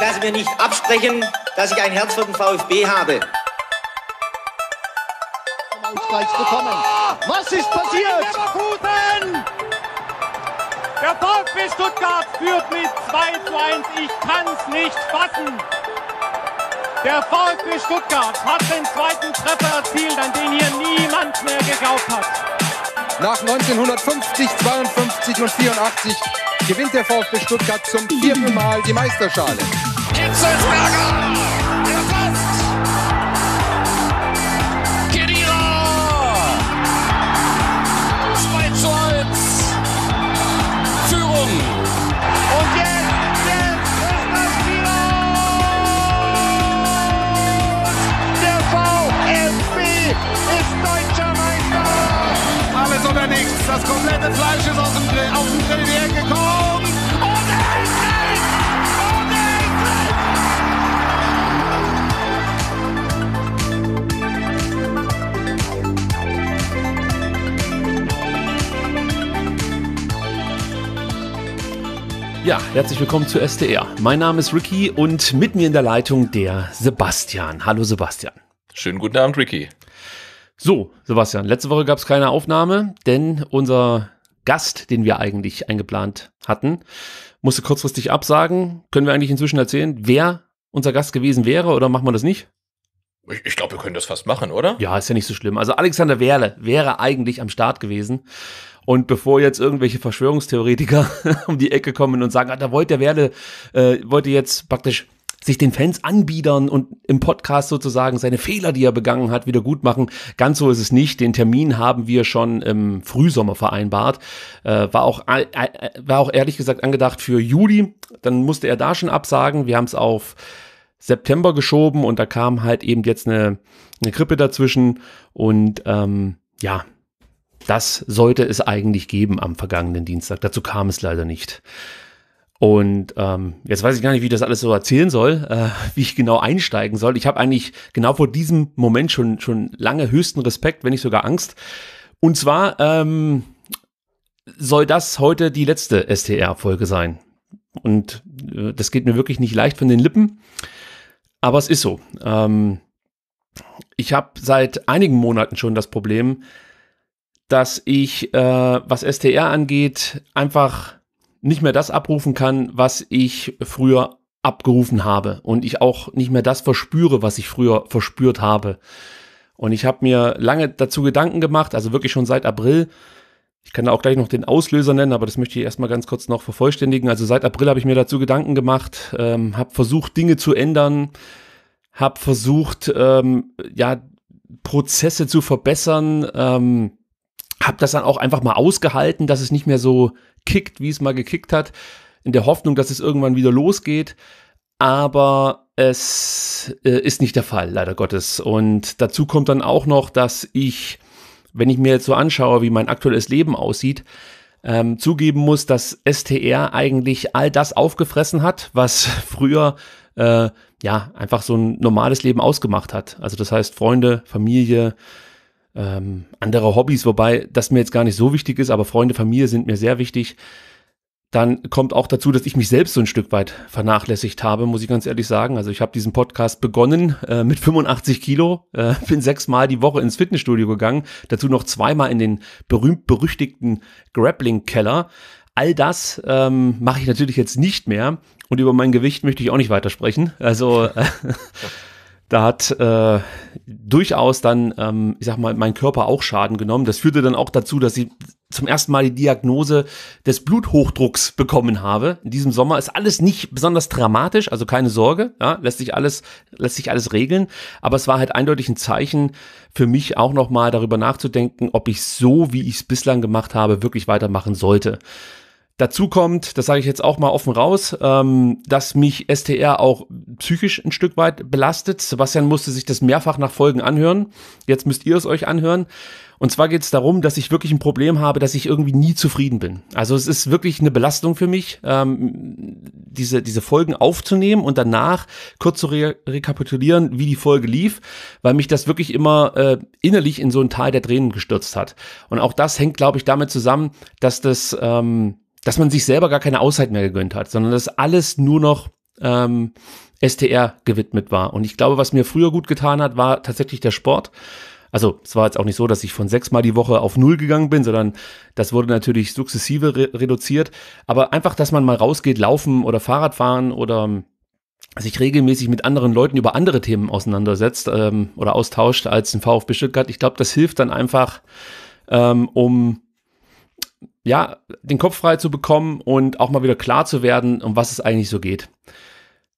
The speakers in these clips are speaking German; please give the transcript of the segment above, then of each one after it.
lasse mir nicht absprechen, dass ich ein Herz für den VfB habe. Was ist passiert? Der VfB Stuttgart führt mit 2 zu 1. Ich kann es nicht fassen. Der VfB Stuttgart hat den zweiten Treffer erzielt, an den hier niemand mehr geglaubt hat. Nach 1950, 52 und 84 gewinnt der VfB Stuttgart zum vierten Mal die Meisterschale. Hitzelsberger! Er kommt! Kedira! 2 zu 1. Führung. Und jetzt, jetzt das Pilot! Der VfB ist deutscher Meister! Alles oder nichts. Das komplette Fleisch ist aus dem Grill, auf dem Grill hergekommen. Ja, herzlich willkommen zu SDR. Mein Name ist Ricky und mit mir in der Leitung der Sebastian. Hallo Sebastian. Schönen guten Abend, Ricky. So, Sebastian, letzte Woche gab es keine Aufnahme, denn unser Gast, den wir eigentlich eingeplant hatten, musste kurzfristig absagen. Können wir eigentlich inzwischen erzählen, wer unser Gast gewesen wäre oder machen wir das nicht? Ich, ich glaube, wir können das fast machen, oder? Ja, ist ja nicht so schlimm. Also Alexander Werle wäre eigentlich am Start gewesen. Und bevor jetzt irgendwelche Verschwörungstheoretiker um die Ecke kommen und sagen, ah, da wollte der Werle, äh, wollte jetzt praktisch sich den Fans anbiedern und im Podcast sozusagen seine Fehler, die er begangen hat, wieder gut machen. Ganz so ist es nicht. Den Termin haben wir schon im Frühsommer vereinbart. Äh, war, auch, äh, äh war auch ehrlich gesagt angedacht für Juli. Dann musste er da schon absagen. Wir haben es auf September geschoben und da kam halt eben jetzt eine, eine Krippe dazwischen. Und ähm, ja, das sollte es eigentlich geben am vergangenen Dienstag. Dazu kam es leider nicht. Und ähm, jetzt weiß ich gar nicht, wie ich das alles so erzählen soll, äh, wie ich genau einsteigen soll. Ich habe eigentlich genau vor diesem Moment schon, schon lange höchsten Respekt, wenn nicht sogar Angst. Und zwar ähm, soll das heute die letzte STR-Folge sein. Und äh, das geht mir wirklich nicht leicht von den Lippen. Aber es ist so. Ähm, ich habe seit einigen Monaten schon das Problem, dass ich, äh, was STR angeht, einfach nicht mehr das abrufen kann, was ich früher abgerufen habe und ich auch nicht mehr das verspüre, was ich früher verspürt habe. Und ich habe mir lange dazu Gedanken gemacht, also wirklich schon seit April. Ich kann da auch gleich noch den Auslöser nennen, aber das möchte ich erstmal ganz kurz noch vervollständigen. Also seit April habe ich mir dazu Gedanken gemacht, ähm, habe versucht, Dinge zu ändern, habe versucht, ähm, ja, Prozesse zu verbessern, ähm, habe das dann auch einfach mal ausgehalten, dass es nicht mehr so kickt, wie es mal gekickt hat, in der Hoffnung, dass es irgendwann wieder losgeht. Aber es äh, ist nicht der Fall, leider Gottes. Und dazu kommt dann auch noch, dass ich, wenn ich mir jetzt so anschaue, wie mein aktuelles Leben aussieht, ähm, zugeben muss, dass STR eigentlich all das aufgefressen hat, was früher äh, ja einfach so ein normales Leben ausgemacht hat. Also das heißt Freunde, Familie, ähm, andere Hobbys, wobei das mir jetzt gar nicht so wichtig ist, aber Freunde, Familie sind mir sehr wichtig. Dann kommt auch dazu, dass ich mich selbst so ein Stück weit vernachlässigt habe, muss ich ganz ehrlich sagen. Also ich habe diesen Podcast begonnen äh, mit 85 Kilo, äh, bin sechsmal die Woche ins Fitnessstudio gegangen, dazu noch zweimal in den berühmt-berüchtigten Grappling-Keller. All das ähm, mache ich natürlich jetzt nicht mehr und über mein Gewicht möchte ich auch nicht weitersprechen. Also äh, da hat äh, durchaus dann, ähm, ich sag mal, mein Körper auch Schaden genommen. Das führte dann auch dazu, dass ich zum ersten Mal die Diagnose des Bluthochdrucks bekommen habe. In diesem Sommer ist alles nicht besonders dramatisch, also keine Sorge, ja, lässt sich alles, lässt sich alles regeln. Aber es war halt eindeutig ein Zeichen für mich auch nochmal darüber nachzudenken, ob ich so, wie ich es bislang gemacht habe, wirklich weitermachen sollte. Dazu kommt, das sage ich jetzt auch mal offen raus, ähm, dass mich STR auch psychisch ein Stück weit belastet. Sebastian musste sich das mehrfach nach Folgen anhören. Jetzt müsst ihr es euch anhören. Und zwar geht es darum, dass ich wirklich ein Problem habe, dass ich irgendwie nie zufrieden bin. Also es ist wirklich eine Belastung für mich, ähm, diese, diese Folgen aufzunehmen und danach kurz zu re rekapitulieren, wie die Folge lief, weil mich das wirklich immer äh, innerlich in so ein Tal der Tränen gestürzt hat. Und auch das hängt, glaube ich, damit zusammen, dass das... Ähm, dass man sich selber gar keine Auszeit mehr gegönnt hat, sondern dass alles nur noch ähm, STR gewidmet war. Und ich glaube, was mir früher gut getan hat, war tatsächlich der Sport. Also es war jetzt auch nicht so, dass ich von sechsmal die Woche auf null gegangen bin, sondern das wurde natürlich sukzessive re reduziert. Aber einfach, dass man mal rausgeht, laufen oder Fahrrad fahren oder ähm, sich regelmäßig mit anderen Leuten über andere Themen auseinandersetzt ähm, oder austauscht als ein VfB Stuttgart. Ich glaube, das hilft dann einfach, ähm, um ja, den Kopf frei zu bekommen und auch mal wieder klar zu werden, um was es eigentlich so geht.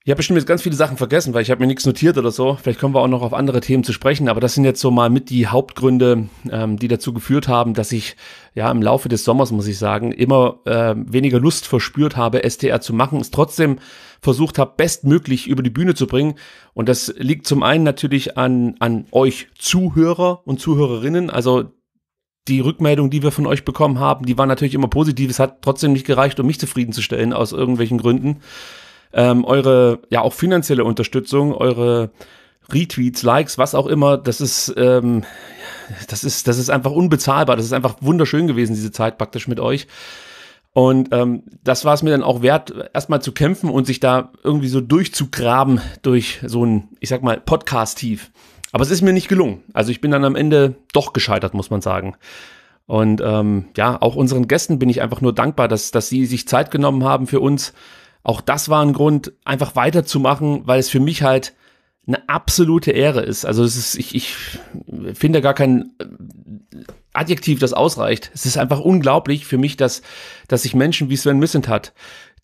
Ich habe bestimmt jetzt ganz viele Sachen vergessen, weil ich habe mir nichts notiert oder so. Vielleicht kommen wir auch noch auf andere Themen zu sprechen, aber das sind jetzt so mal mit die Hauptgründe, ähm, die dazu geführt haben, dass ich ja im Laufe des Sommers, muss ich sagen, immer äh, weniger Lust verspürt habe, STR zu machen, es trotzdem versucht habe, bestmöglich über die Bühne zu bringen. Und das liegt zum einen natürlich an, an euch Zuhörer und Zuhörerinnen, also die Rückmeldung, die wir von euch bekommen haben, die war natürlich immer positiv. Es hat trotzdem nicht gereicht, um mich zufriedenzustellen aus irgendwelchen Gründen. Ähm, eure, ja, auch finanzielle Unterstützung, eure Retweets, Likes, was auch immer, das ist, ähm, das ist, das ist einfach unbezahlbar. Das ist einfach wunderschön gewesen, diese Zeit praktisch mit euch. Und ähm, das war es mir dann auch wert, erstmal zu kämpfen und sich da irgendwie so durchzugraben durch so ein, ich sag mal, Podcast-Tief. Aber es ist mir nicht gelungen. Also ich bin dann am Ende doch gescheitert, muss man sagen. Und ähm, ja, auch unseren Gästen bin ich einfach nur dankbar, dass, dass sie sich Zeit genommen haben für uns. Auch das war ein Grund, einfach weiterzumachen, weil es für mich halt eine absolute Ehre ist. Also es ist, ich, ich finde gar kein äh, Adjektiv, das ausreicht. Es ist einfach unglaublich für mich, dass, dass sich Menschen wie Sven hat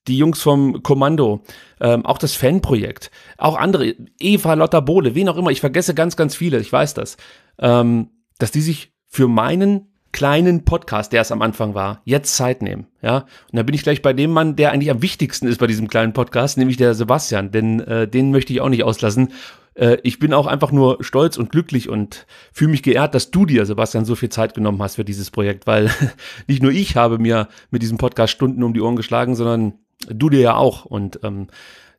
die Jungs vom Kommando, ähm, auch das Fanprojekt, auch andere, Eva, Lotta Bohle, wen auch immer, ich vergesse ganz, ganz viele, ich weiß das, ähm, dass die sich für meinen kleinen Podcast, der es am Anfang war, jetzt Zeit nehmen. Ja, und da bin ich gleich bei dem Mann, der eigentlich am wichtigsten ist bei diesem kleinen Podcast, nämlich der Sebastian, denn äh, den möchte ich auch nicht auslassen. Äh, ich bin auch einfach nur stolz und glücklich und fühle mich geehrt, dass du dir, Sebastian, so viel Zeit genommen hast für dieses Projekt, weil nicht nur ich habe mir mit diesem Podcast Stunden um die Ohren geschlagen, sondern Du dir ja auch. Und ähm,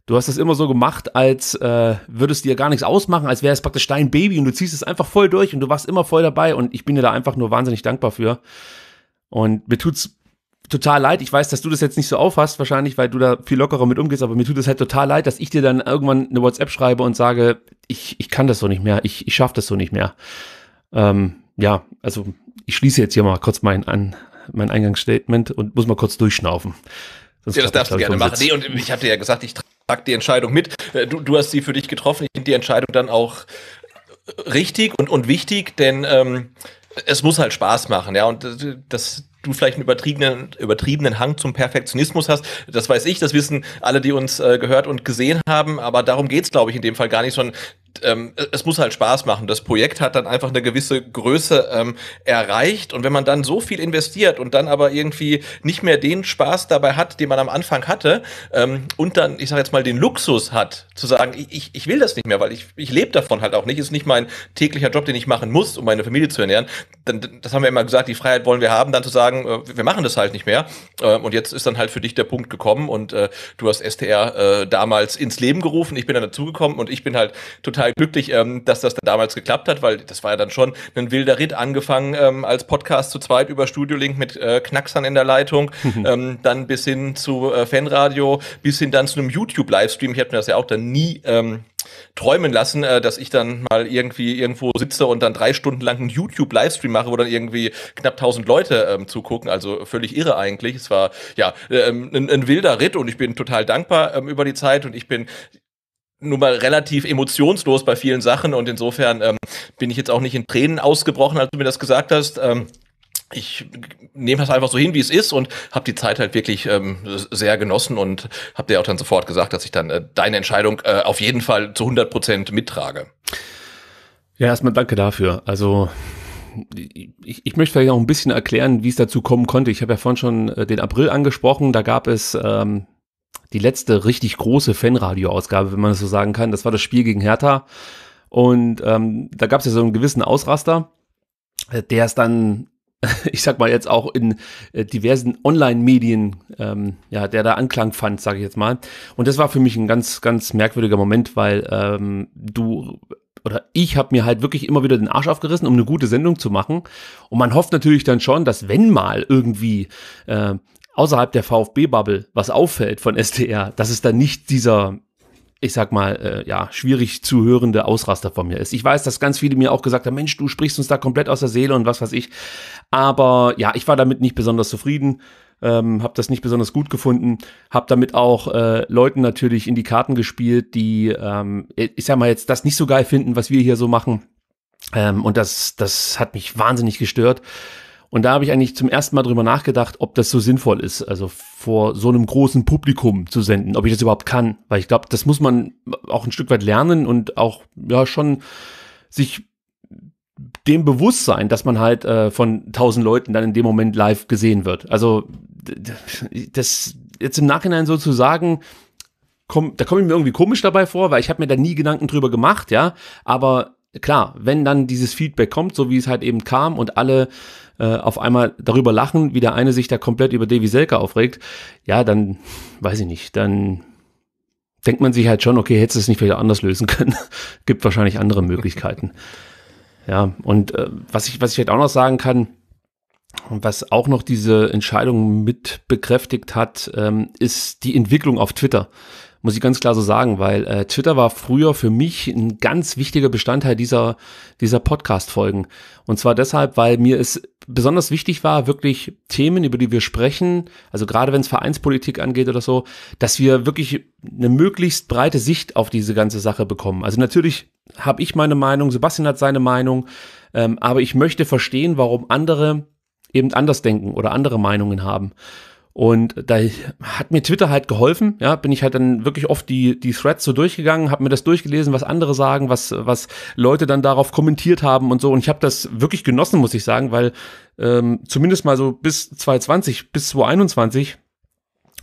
du hast das immer so gemacht, als äh, würdest du dir gar nichts ausmachen, als wäre es praktisch dein Baby und du ziehst es einfach voll durch und du warst immer voll dabei und ich bin dir da einfach nur wahnsinnig dankbar für. Und mir tut's total leid. Ich weiß, dass du das jetzt nicht so aufhast, wahrscheinlich, weil du da viel lockerer mit umgehst, aber mir tut es halt total leid, dass ich dir dann irgendwann eine WhatsApp schreibe und sage, ich, ich kann das so nicht mehr, ich, ich schaffe das so nicht mehr. Ähm, ja, also ich schließe jetzt hier mal kurz mein, an, mein Eingangsstatement und muss mal kurz durchschnaufen. Das ja, das darfst du gerne machen. Nee, und ich hatte ja gesagt, ich trage die Entscheidung mit. Äh, du, du hast sie für dich getroffen. Ich finde die Entscheidung dann auch äh, richtig und, und wichtig, denn ähm, es muss halt Spaß machen, ja. Und äh, dass du vielleicht einen übertriebenen, übertriebenen Hang zum Perfektionismus hast. Das weiß ich, das wissen alle, die uns äh, gehört und gesehen haben, aber darum geht es, glaube ich, in dem Fall gar nicht, sondern ähm, es muss halt Spaß machen. Das Projekt hat dann einfach eine gewisse Größe ähm, erreicht und wenn man dann so viel investiert und dann aber irgendwie nicht mehr den Spaß dabei hat, den man am Anfang hatte ähm, und dann, ich sage jetzt mal, den Luxus hat, zu sagen, ich, ich will das nicht mehr, weil ich, ich lebe davon halt auch nicht, ist nicht mein täglicher Job, den ich machen muss, um meine Familie zu ernähren. Dann, das haben wir immer gesagt, die Freiheit wollen wir haben, dann zu sagen, äh, wir machen das halt nicht mehr äh, und jetzt ist dann halt für dich der Punkt gekommen und äh, du hast STR äh, damals ins Leben gerufen, ich bin dann dazugekommen und ich bin halt total total glücklich, ähm, dass das dann damals geklappt hat, weil das war ja dann schon ein wilder Ritt, angefangen ähm, als Podcast zu zweit über Studio Link mit äh, Knacksern in der Leitung, ähm, dann bis hin zu äh, Fanradio, bis hin dann zu einem YouTube-Livestream. Ich hätte mir das ja auch dann nie ähm, träumen lassen, äh, dass ich dann mal irgendwie irgendwo sitze und dann drei Stunden lang einen YouTube-Livestream mache, wo dann irgendwie knapp 1000 Leute ähm, zugucken. Also völlig irre eigentlich. Es war ja ähm, ein, ein wilder Ritt und ich bin total dankbar ähm, über die Zeit und ich bin nun mal relativ emotionslos bei vielen Sachen und insofern ähm, bin ich jetzt auch nicht in Tränen ausgebrochen, als du mir das gesagt hast. Ähm, ich nehme das einfach so hin, wie es ist und habe die Zeit halt wirklich ähm, sehr genossen und habe dir auch dann sofort gesagt, dass ich dann äh, deine Entscheidung äh, auf jeden Fall zu 100 Prozent mittrage. Ja, erstmal danke dafür. Also ich, ich möchte vielleicht auch ein bisschen erklären, wie es dazu kommen konnte. Ich habe ja vorhin schon äh, den April angesprochen. Da gab es ähm, die letzte richtig große Fanradio-Ausgabe, wenn man das so sagen kann. Das war das Spiel gegen Hertha. Und ähm, da gab es ja so einen gewissen Ausraster, äh, der es dann, ich sag mal jetzt auch in äh, diversen Online-Medien, ähm, ja, der da Anklang fand, sage ich jetzt mal. Und das war für mich ein ganz, ganz merkwürdiger Moment, weil ähm, du oder ich habe mir halt wirklich immer wieder den Arsch aufgerissen, um eine gute Sendung zu machen. Und man hofft natürlich dann schon, dass wenn mal irgendwie äh, außerhalb der VfB-Bubble was auffällt von STR, dass es dann nicht dieser ich sag mal, äh, ja, schwierig zu hörende Ausraster von mir ist. Ich weiß, dass ganz viele mir auch gesagt haben, Mensch, du sprichst uns da komplett aus der Seele und was weiß ich. Aber ja, ich war damit nicht besonders zufrieden, ähm, hab das nicht besonders gut gefunden, hab damit auch äh, Leuten natürlich in die Karten gespielt, die, ähm, ich sag mal jetzt, das nicht so geil finden, was wir hier so machen. Ähm, und das, das hat mich wahnsinnig gestört. Und da habe ich eigentlich zum ersten Mal drüber nachgedacht, ob das so sinnvoll ist, also vor so einem großen Publikum zu senden, ob ich das überhaupt kann. Weil ich glaube, das muss man auch ein Stück weit lernen und auch ja schon sich dem bewusst sein, dass man halt äh, von tausend Leuten dann in dem Moment live gesehen wird. Also das jetzt im Nachhinein so zu sagen, komm, da komme ich mir irgendwie komisch dabei vor, weil ich habe mir da nie Gedanken drüber gemacht, ja. Aber klar, wenn dann dieses Feedback kommt, so wie es halt eben kam und alle äh, auf einmal darüber lachen, wie der eine sich da komplett über Davy Selke aufregt, ja, dann weiß ich nicht, dann denkt man sich halt schon, okay, hättest du es nicht vielleicht anders lösen können. Gibt wahrscheinlich andere Möglichkeiten. Ja, und äh, was ich, was ich halt auch noch sagen kann, was auch noch diese Entscheidung mit bekräftigt hat, ähm, ist die Entwicklung auf Twitter muss ich ganz klar so sagen, weil äh, Twitter war früher für mich ein ganz wichtiger Bestandteil dieser, dieser Podcast-Folgen. Und zwar deshalb, weil mir es besonders wichtig war, wirklich Themen, über die wir sprechen, also gerade wenn es Vereinspolitik angeht oder so, dass wir wirklich eine möglichst breite Sicht auf diese ganze Sache bekommen. Also natürlich habe ich meine Meinung, Sebastian hat seine Meinung, ähm, aber ich möchte verstehen, warum andere eben anders denken oder andere Meinungen haben. Und da hat mir Twitter halt geholfen, ja, bin ich halt dann wirklich oft die, die Threads so durchgegangen, habe mir das durchgelesen, was andere sagen, was, was Leute dann darauf kommentiert haben und so. Und ich habe das wirklich genossen, muss ich sagen, weil ähm, zumindest mal so bis 2020, bis 2021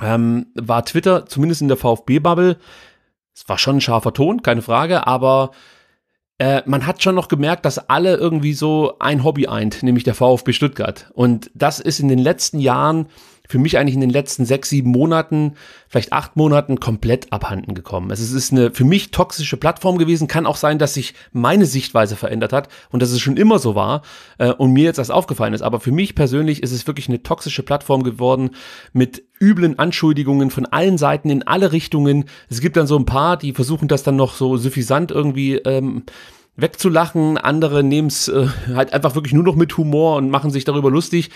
ähm, war Twitter, zumindest in der VfB-Bubble, es war schon ein scharfer Ton, keine Frage, aber äh, man hat schon noch gemerkt, dass alle irgendwie so ein Hobby eint, nämlich der VfB Stuttgart. Und das ist in den letzten Jahren für mich eigentlich in den letzten sechs, sieben Monaten, vielleicht acht Monaten komplett abhanden gekommen. Also es ist eine für mich toxische Plattform gewesen. Kann auch sein, dass sich meine Sichtweise verändert hat und dass es schon immer so war äh, und mir jetzt das aufgefallen ist. Aber für mich persönlich ist es wirklich eine toxische Plattform geworden mit üblen Anschuldigungen von allen Seiten in alle Richtungen. Es gibt dann so ein paar, die versuchen das dann noch so suffisant irgendwie. Ähm, wegzulachen. Andere nehmen es äh, halt einfach wirklich nur noch mit Humor und machen sich darüber lustig.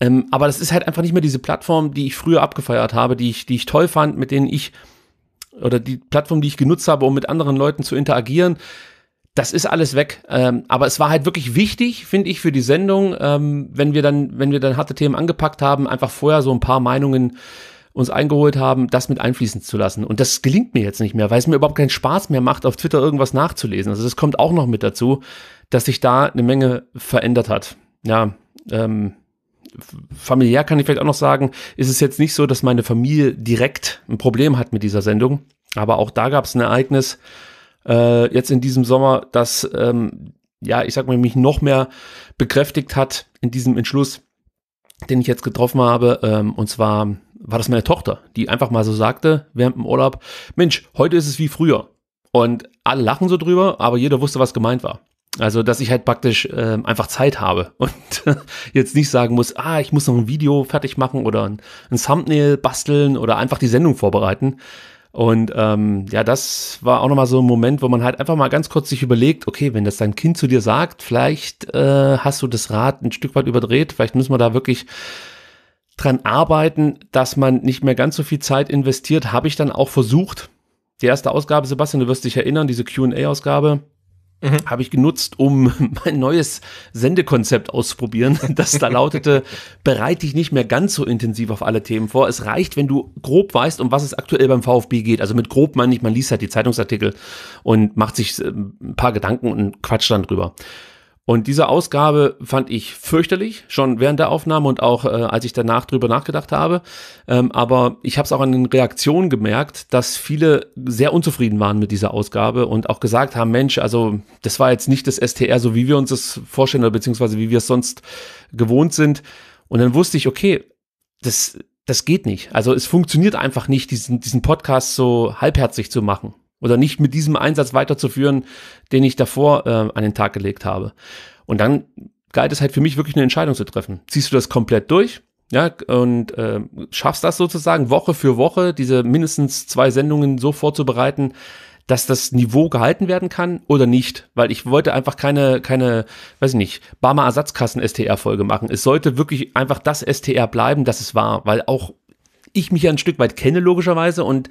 Ähm, aber das ist halt einfach nicht mehr diese Plattform, die ich früher abgefeiert habe, die ich, die ich toll fand, mit denen ich oder die Plattform, die ich genutzt habe, um mit anderen Leuten zu interagieren. Das ist alles weg. Ähm, aber es war halt wirklich wichtig, finde ich, für die Sendung, ähm, wenn wir dann, wenn wir dann harte Themen angepackt haben, einfach vorher so ein paar Meinungen uns eingeholt haben, das mit einfließen zu lassen. Und das gelingt mir jetzt nicht mehr, weil es mir überhaupt keinen Spaß mehr macht, auf Twitter irgendwas nachzulesen. Also das kommt auch noch mit dazu, dass sich da eine Menge verändert hat. Ja, ähm, familiär kann ich vielleicht auch noch sagen, ist es jetzt nicht so, dass meine Familie direkt ein Problem hat mit dieser Sendung. Aber auch da gab es ein Ereignis äh, jetzt in diesem Sommer, das, ähm, ja, ich sag mal, mich noch mehr bekräftigt hat in diesem Entschluss, den ich jetzt getroffen habe. Ähm, und zwar war das meine Tochter, die einfach mal so sagte während dem Urlaub, Mensch, heute ist es wie früher. Und alle lachen so drüber, aber jeder wusste, was gemeint war. Also, dass ich halt praktisch äh, einfach Zeit habe und jetzt nicht sagen muss, ah, ich muss noch ein Video fertig machen oder ein, ein Thumbnail basteln oder einfach die Sendung vorbereiten. Und ähm, ja, das war auch nochmal so ein Moment, wo man halt einfach mal ganz kurz sich überlegt, okay, wenn das dein Kind zu dir sagt, vielleicht äh, hast du das Rad ein Stück weit überdreht, vielleicht müssen wir da wirklich dran arbeiten, dass man nicht mehr ganz so viel Zeit investiert, habe ich dann auch versucht. Die erste Ausgabe, Sebastian, du wirst dich erinnern, diese QA-Ausgabe, Mhm. Habe ich genutzt, um mein neues Sendekonzept auszuprobieren. Das da lautete, bereite dich nicht mehr ganz so intensiv auf alle Themen vor. Es reicht, wenn du grob weißt, um was es aktuell beim VfB geht. Also mit grob meine ich, man liest halt die Zeitungsartikel und macht sich äh, ein paar Gedanken und quatscht dann drüber. Und diese Ausgabe fand ich fürchterlich, schon während der Aufnahme und auch äh, als ich danach drüber nachgedacht habe. Ähm, aber ich habe es auch an den Reaktionen gemerkt, dass viele sehr unzufrieden waren mit dieser Ausgabe und auch gesagt haben, Mensch, also das war jetzt nicht das STR, so wie wir uns das vorstellen oder beziehungsweise wie wir es sonst gewohnt sind. Und dann wusste ich, okay, das, das geht nicht. Also es funktioniert einfach nicht, diesen, diesen Podcast so halbherzig zu machen oder nicht mit diesem Einsatz weiterzuführen, den ich davor äh, an den Tag gelegt habe. Und dann galt es halt für mich wirklich eine Entscheidung zu treffen. Ziehst du das komplett durch? Ja, und äh, schaffst das sozusagen Woche für Woche, diese mindestens zwei Sendungen so vorzubereiten, dass das Niveau gehalten werden kann oder nicht, weil ich wollte einfach keine, keine, weiß ich nicht, Barmer Ersatzkassen-STR-Folge machen. Es sollte wirklich einfach das STR bleiben, das es war, weil auch ich mich ja ein Stück weit kenne, logischerweise, und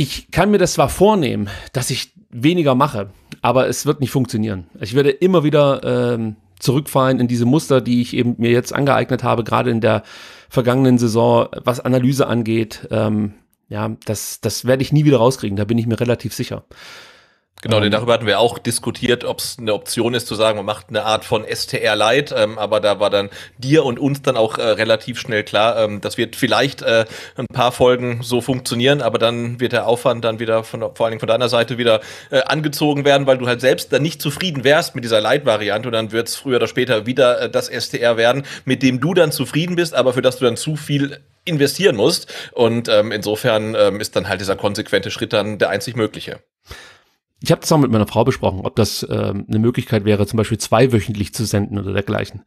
ich kann mir das zwar vornehmen, dass ich weniger mache, aber es wird nicht funktionieren. Ich werde immer wieder ähm, zurückfallen in diese Muster, die ich eben mir jetzt angeeignet habe, gerade in der vergangenen Saison, was Analyse angeht. Ähm, ja, das, das werde ich nie wieder rauskriegen, da bin ich mir relativ sicher. Genau, denn ähm. darüber hatten wir auch diskutiert, ob es eine Option ist zu sagen, man macht eine Art von STR Light, ähm, aber da war dann dir und uns dann auch äh, relativ schnell klar, ähm, das wird vielleicht äh, ein paar Folgen so funktionieren, aber dann wird der Aufwand dann wieder von, vor allen Dingen von deiner Seite wieder äh, angezogen werden, weil du halt selbst dann nicht zufrieden wärst mit dieser Light-Variante und dann wird es früher oder später wieder äh, das STR werden, mit dem du dann zufrieden bist, aber für das du dann zu viel investieren musst. Und ähm, insofern ähm, ist dann halt dieser konsequente Schritt dann der einzig mögliche ich habe das auch mit meiner Frau besprochen, ob das äh, eine Möglichkeit wäre, zum Beispiel zweiwöchentlich zu senden oder dergleichen.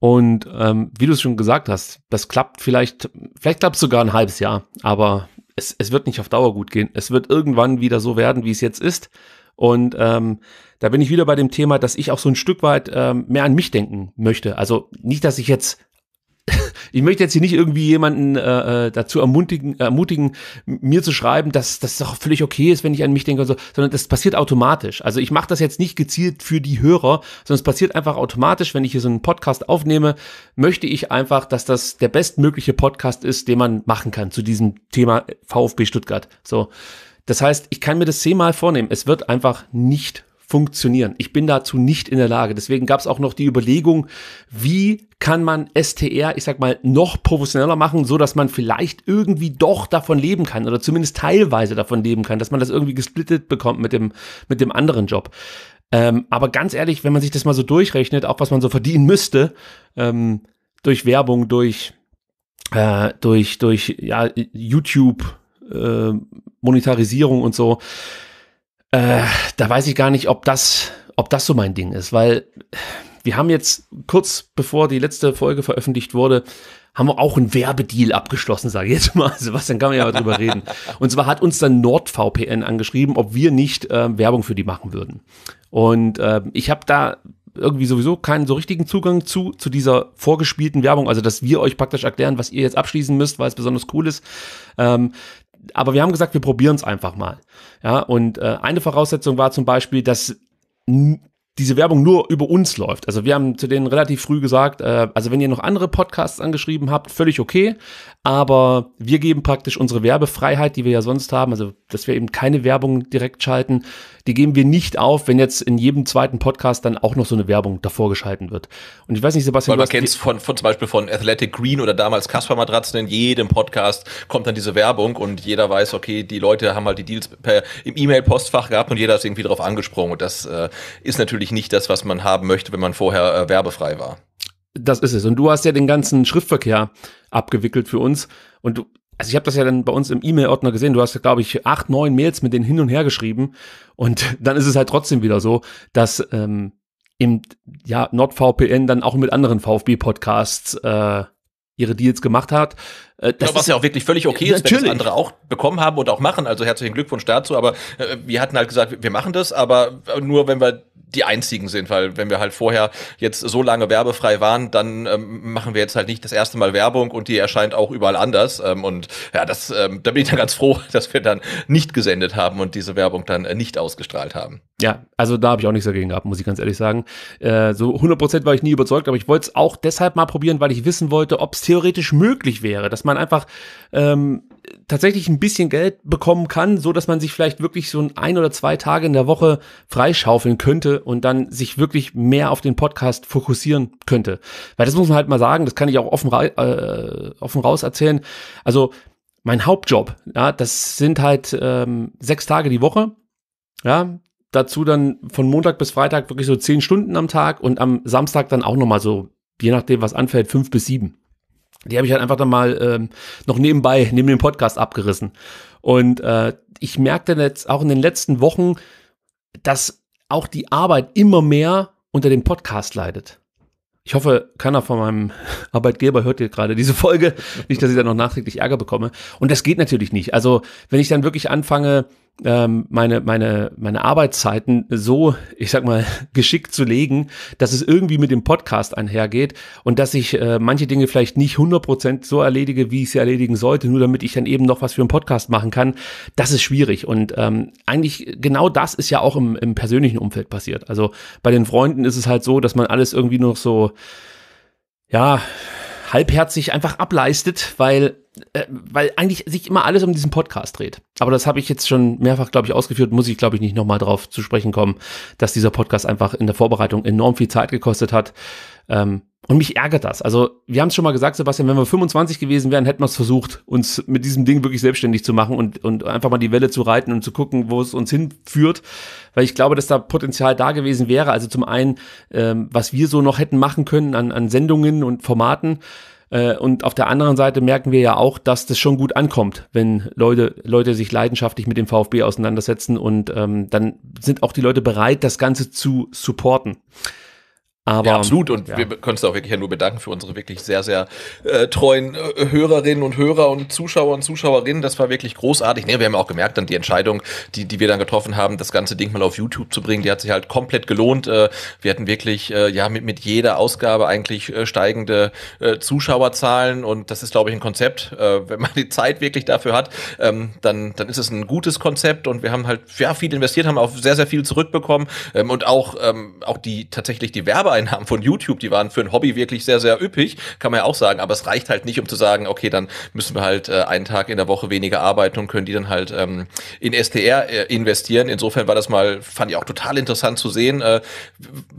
Und ähm, wie du es schon gesagt hast, das klappt vielleicht, vielleicht klappt es sogar ein halbes Jahr, aber es, es wird nicht auf Dauer gut gehen. Es wird irgendwann wieder so werden, wie es jetzt ist. Und ähm, da bin ich wieder bei dem Thema, dass ich auch so ein Stück weit ähm, mehr an mich denken möchte. Also nicht, dass ich jetzt ich möchte jetzt hier nicht irgendwie jemanden äh, äh dazu ermutigen, ermutigen, mir zu schreiben, dass das doch völlig okay ist, wenn ich an mich denke und so, sondern das passiert automatisch. Also ich mache das jetzt nicht gezielt für die Hörer, sondern es passiert einfach automatisch, wenn ich hier so einen Podcast aufnehme, möchte ich einfach, dass das der bestmögliche Podcast ist, den man machen kann zu diesem Thema VfB Stuttgart. So. Das heißt, ich kann mir das zehnmal vornehmen. Es wird einfach nicht funktionieren. Ich bin dazu nicht in der Lage. Deswegen gab es auch noch die Überlegung, wie kann man STR, ich sag mal, noch professioneller machen, so dass man vielleicht irgendwie doch davon leben kann oder zumindest teilweise davon leben kann, dass man das irgendwie gesplittet bekommt mit dem, mit dem anderen Job. Ähm, aber ganz ehrlich, wenn man sich das mal so durchrechnet, auch was man so verdienen müsste, ähm, durch Werbung, durch, äh, durch, durch ja, YouTube, äh, Monetarisierung und so, äh, da weiß ich gar nicht, ob das, ob das so mein Ding ist, weil wir haben jetzt kurz bevor die letzte Folge veröffentlicht wurde, haben wir auch einen Werbedeal abgeschlossen, sage ich jetzt mal. Sebastian, kann man ja mal drüber reden. Und zwar hat uns dann NordVPN angeschrieben, ob wir nicht äh, Werbung für die machen würden. Und äh, ich habe da irgendwie sowieso keinen so richtigen Zugang zu, zu dieser vorgespielten Werbung. Also, dass wir euch praktisch erklären, was ihr jetzt abschließen müsst, weil es besonders cool ist. Ähm, aber wir haben gesagt, wir probieren es einfach mal. Ja, und äh, eine Voraussetzung war zum Beispiel, dass diese Werbung nur über uns läuft. Also wir haben zu denen relativ früh gesagt, äh, also wenn ihr noch andere Podcasts angeschrieben habt, völlig okay, aber wir geben praktisch unsere Werbefreiheit, die wir ja sonst haben, also dass wir eben keine Werbung direkt schalten, die geben wir nicht auf, wenn jetzt in jedem zweiten Podcast dann auch noch so eine Werbung davor geschalten wird. Und ich weiß nicht, Sebastian. Weil man kennt von, von zum Beispiel von Athletic Green oder damals Kasper Matratzen, in jedem Podcast kommt dann diese Werbung und jeder weiß, okay, die Leute haben halt die Deals per, im E-Mail-Postfach gehabt und jeder ist irgendwie drauf angesprungen und das äh, ist natürlich natürlich nicht das, was man haben möchte, wenn man vorher äh, werbefrei war. Das ist es. Und du hast ja den ganzen Schriftverkehr abgewickelt für uns. Und du, also ich habe das ja dann bei uns im E-Mail-Ordner gesehen. Du hast ja, glaube ich, acht, neun Mails mit denen hin und her geschrieben. Und dann ist es halt trotzdem wieder so, dass ähm, im ja, NordVPN dann auch mit anderen VfB-Podcasts äh, ihre Deals gemacht hat. Äh, das genau, was ja auch wirklich völlig okay ist, natürlich. wenn andere auch bekommen haben und auch machen. Also herzlichen Glückwunsch dazu. Aber äh, wir hatten halt gesagt, wir machen das, aber äh, nur wenn wir die einzigen sind, weil wenn wir halt vorher jetzt so lange werbefrei waren, dann ähm, machen wir jetzt halt nicht das erste Mal Werbung und die erscheint auch überall anders. Ähm, und ja, das, ähm, da bin ich dann ganz froh, dass wir dann nicht gesendet haben und diese Werbung dann äh, nicht ausgestrahlt haben. Ja, also da habe ich auch nichts dagegen gehabt, muss ich ganz ehrlich sagen. Äh, so 100% war ich nie überzeugt, aber ich wollte es auch deshalb mal probieren, weil ich wissen wollte, ob es theoretisch möglich wäre, dass man man einfach ähm, tatsächlich ein bisschen Geld bekommen kann, so dass man sich vielleicht wirklich so ein, ein oder zwei Tage in der Woche freischaufeln könnte und dann sich wirklich mehr auf den Podcast fokussieren könnte. Weil das muss man halt mal sagen, das kann ich auch offen, äh, offen raus erzählen. Also mein Hauptjob, ja, das sind halt ähm, sechs Tage die Woche. Ja, dazu dann von Montag bis Freitag wirklich so zehn Stunden am Tag und am Samstag dann auch nochmal so, je nachdem, was anfällt, fünf bis sieben die habe ich halt einfach dann mal ähm, noch nebenbei, neben dem Podcast abgerissen. Und äh, ich merkte jetzt auch in den letzten Wochen, dass auch die Arbeit immer mehr unter dem Podcast leidet. Ich hoffe, keiner von meinem Arbeitgeber hört hier gerade diese Folge. Nicht, dass ich dann noch nachträglich Ärger bekomme. Und das geht natürlich nicht. Also, wenn ich dann wirklich anfange, ähm, meine, meine, meine Arbeitszeiten so, ich sag mal, geschickt zu legen, dass es irgendwie mit dem Podcast einhergeht und dass ich äh, manche Dinge vielleicht nicht 100% so erledige, wie ich sie erledigen sollte, nur damit ich dann eben noch was für einen Podcast machen kann, das ist schwierig. Und ähm, eigentlich genau das ist ja auch im, im persönlichen Umfeld passiert. Also bei den Freunden ist es halt so, dass man alles irgendwie noch so, ja, halbherzig einfach ableistet, weil äh, weil eigentlich sich immer alles um diesen Podcast dreht. Aber das habe ich jetzt schon mehrfach, glaube ich, ausgeführt, muss ich, glaube ich, nicht nochmal drauf zu sprechen kommen, dass dieser Podcast einfach in der Vorbereitung enorm viel Zeit gekostet hat. Ähm, und mich ärgert das. Also, wir haben es schon mal gesagt, Sebastian, wenn wir 25 gewesen wären, hätten wir es versucht, uns mit diesem Ding wirklich selbstständig zu machen und, und einfach mal die Welle zu reiten und zu gucken, wo es uns hinführt. Weil ich glaube, dass da Potenzial da gewesen wäre. Also zum einen, ähm, was wir so noch hätten machen können an, an Sendungen und Formaten. Äh, und auf der anderen Seite merken wir ja auch, dass das schon gut ankommt, wenn Leute, Leute sich leidenschaftlich mit dem VfB auseinandersetzen und ähm, dann sind auch die Leute bereit, das Ganze zu supporten. Aber, ja, absolut. Und ja. wir können es auch wirklich nur bedanken für unsere wirklich sehr, sehr äh, treuen äh, Hörerinnen und Hörer und Zuschauer und Zuschauerinnen. Das war wirklich großartig. Nee, wir haben auch gemerkt, dann die Entscheidung, die, die wir dann getroffen haben, das ganze Ding mal auf YouTube zu bringen, die hat sich halt komplett gelohnt. Äh, wir hatten wirklich, äh, ja, mit, mit jeder Ausgabe eigentlich äh, steigende äh, Zuschauerzahlen. Und das ist, glaube ich, ein Konzept. Äh, wenn man die Zeit wirklich dafür hat, ähm, dann, dann ist es ein gutes Konzept. Und wir haben halt, ja, viel investiert, haben auch sehr, sehr viel zurückbekommen. Ähm, und auch, ähm, auch die, tatsächlich die Werbe Werbeeinnahmen von YouTube, die waren für ein Hobby wirklich sehr, sehr üppig, kann man ja auch sagen, aber es reicht halt nicht, um zu sagen, okay, dann müssen wir halt äh, einen Tag in der Woche weniger arbeiten und können die dann halt ähm, in STR äh, investieren. Insofern war das mal, fand ich auch total interessant zu sehen, äh,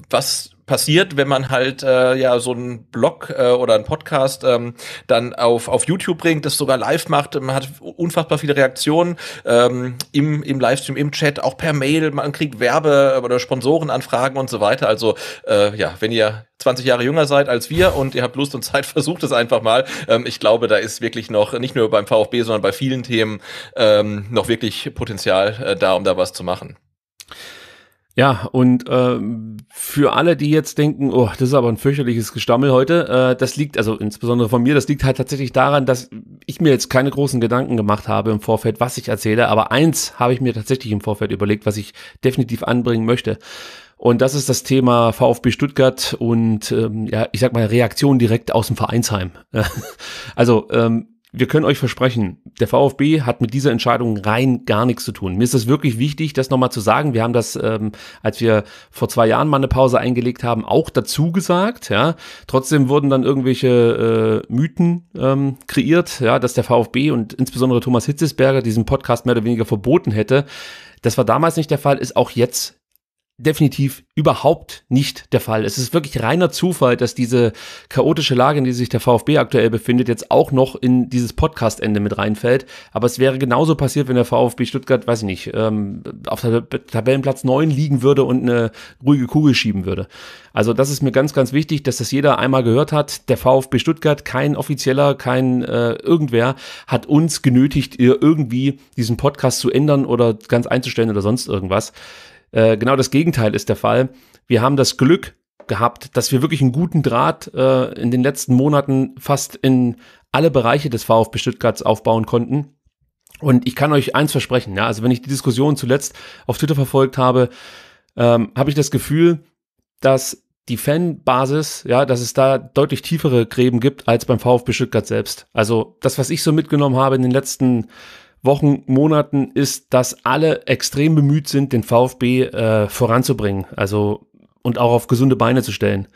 was passiert, wenn man halt äh, ja so einen Blog äh, oder einen Podcast ähm, dann auf, auf YouTube bringt, das sogar live macht. Man hat unfassbar viele Reaktionen ähm, im, im Livestream, im Chat, auch per Mail. Man kriegt Werbe- oder Sponsorenanfragen und so weiter. Also äh, ja, wenn ihr 20 Jahre jünger seid als wir und ihr habt Lust und Zeit, versucht es einfach mal. Ähm, ich glaube, da ist wirklich noch, nicht nur beim VfB, sondern bei vielen Themen ähm, noch wirklich Potenzial äh, da, um da was zu machen. Ja, und äh, für alle, die jetzt denken, oh, das ist aber ein fürchterliches Gestammel heute, äh, das liegt, also insbesondere von mir, das liegt halt tatsächlich daran, dass ich mir jetzt keine großen Gedanken gemacht habe im Vorfeld, was ich erzähle, aber eins habe ich mir tatsächlich im Vorfeld überlegt, was ich definitiv anbringen möchte. Und das ist das Thema VfB Stuttgart und ähm, ja, ich sag mal Reaktion direkt aus dem Vereinsheim. also ähm, wir können euch versprechen, der VfB hat mit dieser Entscheidung rein gar nichts zu tun. Mir ist es wirklich wichtig, das nochmal zu sagen. Wir haben das, ähm, als wir vor zwei Jahren mal eine Pause eingelegt haben, auch dazu gesagt. Ja, trotzdem wurden dann irgendwelche äh, Mythen ähm, kreiert, ja, dass der VfB und insbesondere Thomas Hitzesberger diesen Podcast mehr oder weniger verboten hätte. Das war damals nicht der Fall, ist auch jetzt definitiv überhaupt nicht der Fall. Es ist wirklich reiner Zufall, dass diese chaotische Lage, in der sich der VfB aktuell befindet, jetzt auch noch in dieses Podcastende mit reinfällt. Aber es wäre genauso passiert, wenn der VfB Stuttgart, weiß ich nicht, ähm, auf Tab Tabellenplatz 9 liegen würde und eine ruhige Kugel schieben würde. Also das ist mir ganz, ganz wichtig, dass das jeder einmal gehört hat. Der VfB Stuttgart, kein offizieller, kein äh, irgendwer, hat uns genötigt, irgendwie diesen Podcast zu ändern oder ganz einzustellen oder sonst irgendwas. Äh, genau das Gegenteil ist der Fall. Wir haben das Glück gehabt, dass wir wirklich einen guten Draht äh, in den letzten Monaten fast in alle Bereiche des VfB Stuttgarts aufbauen konnten. Und ich kann euch eins versprechen, ja, also wenn ich die Diskussion zuletzt auf Twitter verfolgt habe, ähm, habe ich das Gefühl, dass die Fanbasis, ja, dass es da deutlich tiefere Gräben gibt als beim VfB Stuttgart selbst. Also das, was ich so mitgenommen habe in den letzten Wochen, Monaten ist, dass alle extrem bemüht sind, den VfB äh, voranzubringen, also und auch auf gesunde Beine zu stellen.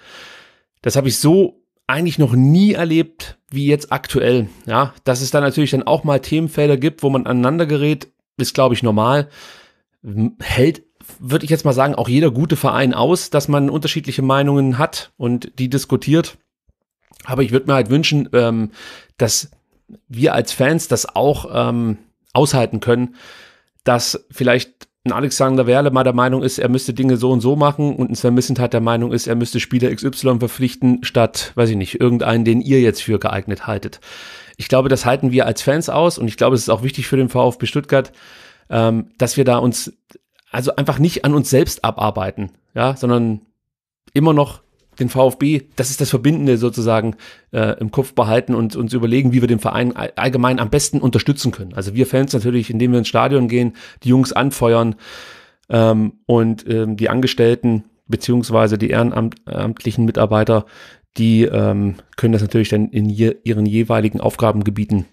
Das habe ich so eigentlich noch nie erlebt wie jetzt aktuell. Ja, dass es da natürlich dann auch mal Themenfelder gibt, wo man aneinander gerät, ist glaube ich normal. Hält, würde ich jetzt mal sagen, auch jeder gute Verein aus, dass man unterschiedliche Meinungen hat und die diskutiert. Aber ich würde mir halt wünschen, ähm, dass wir als Fans das auch ähm, aushalten können, dass vielleicht ein Alexander Werle mal der Meinung ist, er müsste Dinge so und so machen und ein Sven Missentat der Meinung ist, er müsste Spieler XY verpflichten, statt, weiß ich nicht, irgendeinen, den ihr jetzt für geeignet haltet. Ich glaube, das halten wir als Fans aus und ich glaube, es ist auch wichtig für den VfB Stuttgart, ähm, dass wir da uns also einfach nicht an uns selbst abarbeiten, ja, sondern immer noch den VfB, das ist das Verbindende sozusagen äh, im Kopf behalten und uns überlegen, wie wir den Verein allgemein am besten unterstützen können. Also wir Fans natürlich, indem wir ins Stadion gehen, die Jungs anfeuern ähm, und ähm, die Angestellten beziehungsweise die ehrenamtlichen Mitarbeiter, die ähm, können das natürlich dann in je, ihren jeweiligen Aufgabengebieten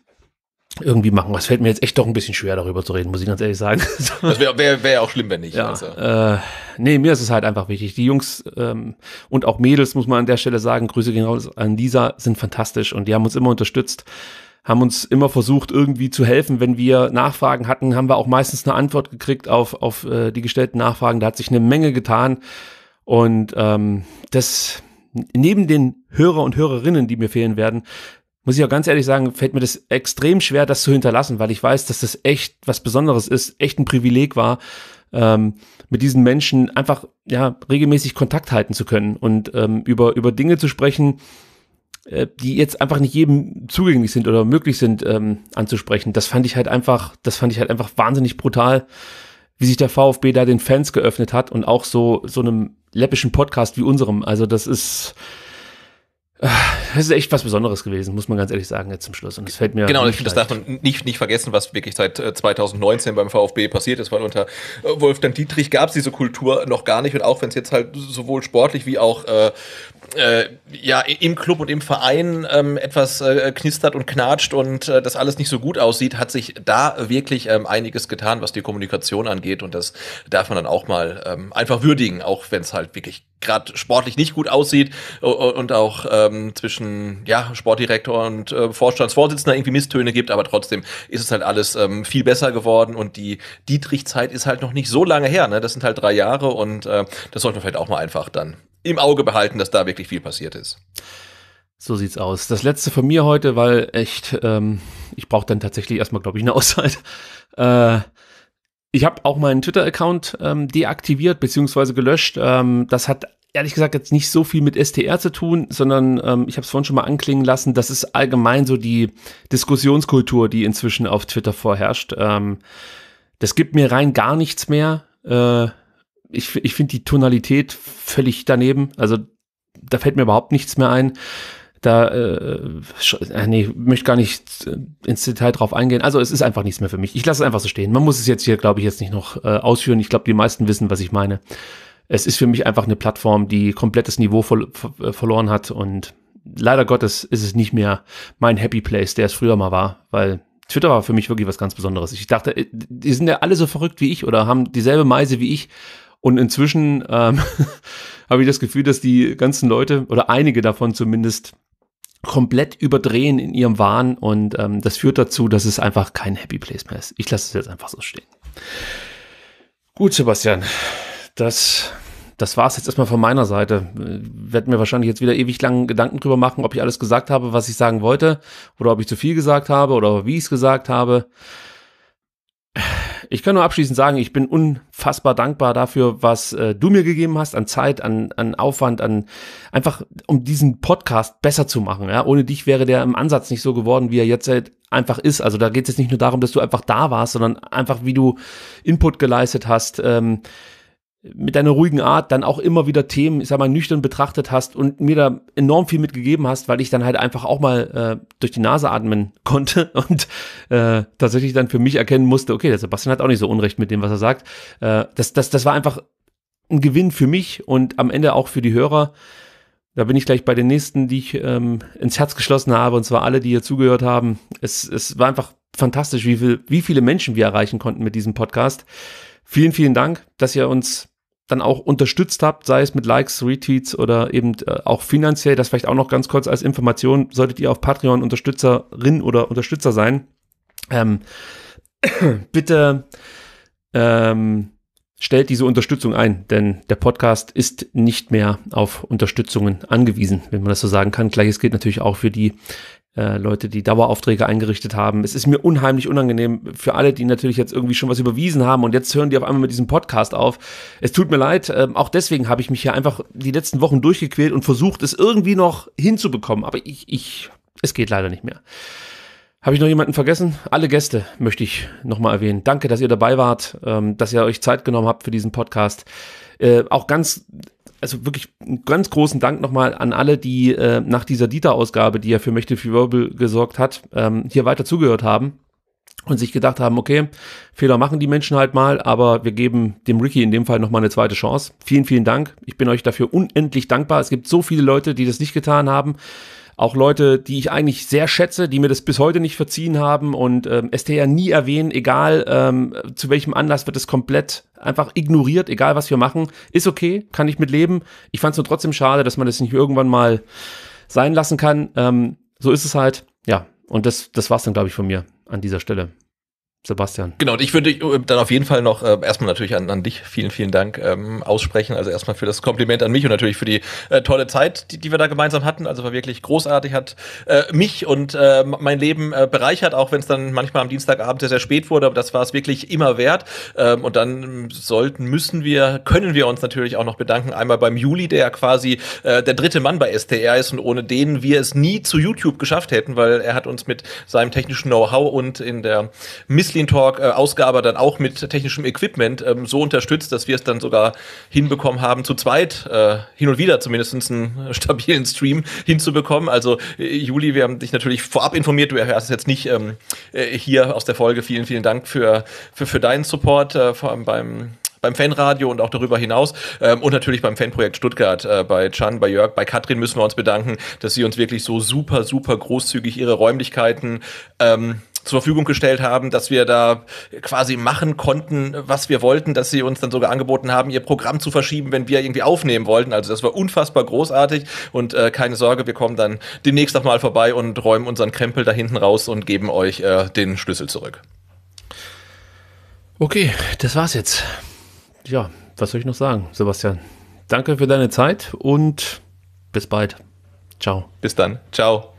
irgendwie machen. Was fällt mir jetzt echt doch ein bisschen schwer, darüber zu reden, muss ich ganz ehrlich sagen. Das wäre wär, wär auch schlimm, wenn nicht. Ja, also. äh, nee, mir ist es halt einfach wichtig. Die Jungs ähm, und auch Mädels, muss man an der Stelle sagen, Grüße gehen raus an Lisa, sind fantastisch und die haben uns immer unterstützt haben uns immer versucht, irgendwie zu helfen. Wenn wir Nachfragen hatten, haben wir auch meistens eine Antwort gekriegt auf, auf äh, die gestellten Nachfragen. Da hat sich eine Menge getan. Und ähm, das neben den Hörer und Hörerinnen, die mir fehlen werden, muss ich auch ganz ehrlich sagen, fällt mir das extrem schwer, das zu hinterlassen, weil ich weiß, dass das echt was Besonderes ist, echt ein Privileg war, ähm, mit diesen Menschen einfach ja regelmäßig Kontakt halten zu können und ähm, über über Dinge zu sprechen, äh, die jetzt einfach nicht jedem zugänglich sind oder möglich sind ähm, anzusprechen. Das fand ich halt einfach, das fand ich halt einfach wahnsinnig brutal, wie sich der VfB da den Fans geöffnet hat und auch so so einem läppischen Podcast wie unserem. Also das ist das ist echt was Besonderes gewesen, muss man ganz ehrlich sagen, jetzt zum Schluss. Und das fällt mir. Genau, ich finde, das darf man nicht, nicht vergessen, was wirklich seit 2019 äh, beim VfB passiert ist, weil unter äh, Wolfgang Dietrich gab es diese Kultur noch gar nicht. Und auch wenn es jetzt halt sowohl sportlich wie auch äh, äh, ja, im Club und im Verein ähm, etwas äh, knistert und knatscht und äh, das alles nicht so gut aussieht, hat sich da wirklich ähm, einiges getan, was die Kommunikation angeht. Und das darf man dann auch mal ähm, einfach würdigen, auch wenn es halt wirklich gerade sportlich nicht gut aussieht und auch ähm, zwischen ja, Sportdirektor und äh, Vorstandsvorsitzender irgendwie Misstöne gibt, aber trotzdem ist es halt alles ähm, viel besser geworden und die Dietrich-Zeit ist halt noch nicht so lange her. Ne? Das sind halt drei Jahre und äh, das sollte man vielleicht auch mal einfach dann im Auge behalten, dass da wirklich wirklich viel passiert ist. So sieht's aus. Das letzte von mir heute, weil echt, ähm, ich brauche dann tatsächlich erstmal, glaube ich, eine Auszeit. Äh, ich habe auch meinen Twitter-Account ähm, deaktiviert bzw. gelöscht. Ähm, das hat ehrlich gesagt jetzt nicht so viel mit STR zu tun, sondern ähm, ich habe es vorhin schon mal anklingen lassen, das ist allgemein so die Diskussionskultur, die inzwischen auf Twitter vorherrscht. Ähm, das gibt mir rein gar nichts mehr. Äh, ich, ich finde die Tonalität völlig daneben. Also da fällt mir überhaupt nichts mehr ein. Da, äh, äh nee, möchte gar nicht äh, ins Detail drauf eingehen. Also es ist einfach nichts mehr für mich. Ich lasse es einfach so stehen. Man muss es jetzt hier, glaube ich, jetzt nicht noch äh, ausführen. Ich glaube, die meisten wissen, was ich meine. Es ist für mich einfach eine Plattform, die komplettes Niveau ver äh, verloren hat und leider Gottes ist es nicht mehr mein Happy Place, der es früher mal war, weil Twitter war für mich wirklich was ganz Besonderes. Ich dachte, die sind ja alle so verrückt wie ich oder haben dieselbe Meise wie ich. Und inzwischen ähm, habe ich das Gefühl, dass die ganzen Leute oder einige davon zumindest komplett überdrehen in ihrem Wahn und ähm, das führt dazu, dass es einfach kein Happy Place mehr ist. Ich lasse es jetzt einfach so stehen. Gut, Sebastian, das das war's jetzt erstmal von meiner Seite. Äh, Werd mir wahrscheinlich jetzt wieder ewig lang Gedanken drüber machen, ob ich alles gesagt habe, was ich sagen wollte, oder ob ich zu viel gesagt habe, oder wie ich es gesagt habe. Ich kann nur abschließend sagen, ich bin unfassbar dankbar dafür, was äh, du mir gegeben hast an Zeit, an, an Aufwand, an einfach um diesen Podcast besser zu machen. Ja? Ohne dich wäre der im Ansatz nicht so geworden, wie er jetzt halt einfach ist. Also da geht es jetzt nicht nur darum, dass du einfach da warst, sondern einfach, wie du Input geleistet hast. Ähm, mit deiner ruhigen Art dann auch immer wieder Themen, ich sag mal, nüchtern betrachtet hast und mir da enorm viel mitgegeben hast, weil ich dann halt einfach auch mal äh, durch die Nase atmen konnte und äh, tatsächlich dann für mich erkennen musste, okay, der Sebastian hat auch nicht so Unrecht mit dem, was er sagt. Äh, das, das, das war einfach ein Gewinn für mich und am Ende auch für die Hörer. Da bin ich gleich bei den nächsten, die ich ähm, ins Herz geschlossen habe, und zwar alle, die hier zugehört haben. Es, es war einfach fantastisch, wie, viel, wie viele Menschen wir erreichen konnten mit diesem Podcast. Vielen, vielen Dank, dass ihr uns dann auch unterstützt habt, sei es mit Likes, Retweets oder eben äh, auch finanziell, das vielleicht auch noch ganz kurz als Information, solltet ihr auf Patreon Unterstützerin oder Unterstützer sein, ähm, bitte ähm, stellt diese Unterstützung ein, denn der Podcast ist nicht mehr auf Unterstützungen angewiesen, wenn man das so sagen kann. Gleiches gilt natürlich auch für die äh, Leute, die Daueraufträge eingerichtet haben. Es ist mir unheimlich unangenehm für alle, die natürlich jetzt irgendwie schon was überwiesen haben und jetzt hören die auf einmal mit diesem Podcast auf. Es tut mir leid, äh, auch deswegen habe ich mich hier einfach die letzten Wochen durchgequält und versucht, es irgendwie noch hinzubekommen. Aber ich, ich, es geht leider nicht mehr. Habe ich noch jemanden vergessen? Alle Gäste möchte ich nochmal erwähnen. Danke, dass ihr dabei wart, ähm, dass ihr euch Zeit genommen habt für diesen Podcast. Äh, auch ganz also wirklich einen ganz großen Dank nochmal an alle, die äh, nach dieser Dieter-Ausgabe, die ja für Mächte für Wirbel gesorgt hat, ähm, hier weiter zugehört haben und sich gedacht haben, okay, Fehler machen die Menschen halt mal, aber wir geben dem Ricky in dem Fall nochmal eine zweite Chance. Vielen, vielen Dank. Ich bin euch dafür unendlich dankbar. Es gibt so viele Leute, die das nicht getan haben. Auch Leute, die ich eigentlich sehr schätze, die mir das bis heute nicht verziehen haben und ähm, STR nie erwähnen, egal ähm, zu welchem Anlass wird es komplett einfach ignoriert, egal was wir machen. Ist okay, kann ich mitleben. Ich fand es nur trotzdem schade, dass man das nicht irgendwann mal sein lassen kann. Ähm, so ist es halt. Ja, und das, das war's dann, glaube ich, von mir an dieser Stelle. Sebastian. Genau, und ich würde äh, dann auf jeden Fall noch äh, erstmal natürlich an, an, dich vielen, vielen Dank ähm, aussprechen. Also erstmal für das Kompliment an mich und natürlich für die äh, tolle Zeit, die, die, wir da gemeinsam hatten. Also war wirklich großartig, hat äh, mich und ähm, mein Leben äh, bereichert, auch wenn es dann manchmal am Dienstagabend sehr, sehr spät wurde. Aber das war es wirklich immer wert. Ähm, und dann sollten, müssen wir, können wir uns natürlich auch noch bedanken. Einmal beim Juli, der ja quasi äh, der dritte Mann bei STR ist und ohne den wir es nie zu YouTube geschafft hätten, weil er hat uns mit seinem technischen Know-how und in der Miss Clean Talk äh, Ausgabe dann auch mit technischem Equipment ähm, so unterstützt, dass wir es dann sogar hinbekommen haben, zu zweit äh, hin und wieder zumindest einen stabilen Stream hinzubekommen. Also äh, Juli, wir haben dich natürlich vorab informiert, du erfährst es jetzt nicht ähm, hier aus der Folge. Vielen, vielen Dank für, für, für deinen Support, vor allem beim beim Fanradio und auch darüber hinaus ähm, und natürlich beim Fanprojekt Stuttgart, äh, bei Chan, bei Jörg, bei Katrin müssen wir uns bedanken, dass sie uns wirklich so super, super großzügig ihre Räumlichkeiten ähm, zur Verfügung gestellt haben, dass wir da quasi machen konnten, was wir wollten, dass sie uns dann sogar angeboten haben, ihr Programm zu verschieben, wenn wir irgendwie aufnehmen wollten. Also das war unfassbar großartig und äh, keine Sorge, wir kommen dann demnächst nochmal vorbei und räumen unseren Krempel da hinten raus und geben euch äh, den Schlüssel zurück. Okay, das war's jetzt. Ja, was soll ich noch sagen, Sebastian? Danke für deine Zeit und bis bald. Ciao. Bis dann. Ciao.